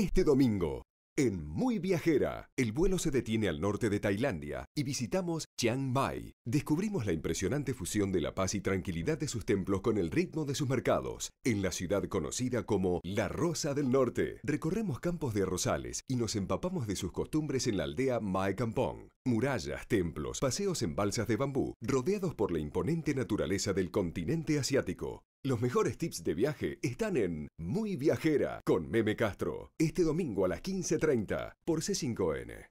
este domingo. En Muy Viajera, el vuelo se detiene al norte de Tailandia y visitamos Chiang Mai. Descubrimos la impresionante fusión de la paz y tranquilidad de sus templos con el ritmo de sus mercados. En la ciudad conocida como La Rosa del Norte, recorremos campos de rosales y nos empapamos de sus costumbres en la aldea Mae Kampong. Murallas, templos, paseos en balsas de bambú, rodeados por la imponente naturaleza del continente asiático. Los mejores tips de viaje están en Muy Viajera con Meme Castro, este domingo a las 15.30 por C5N.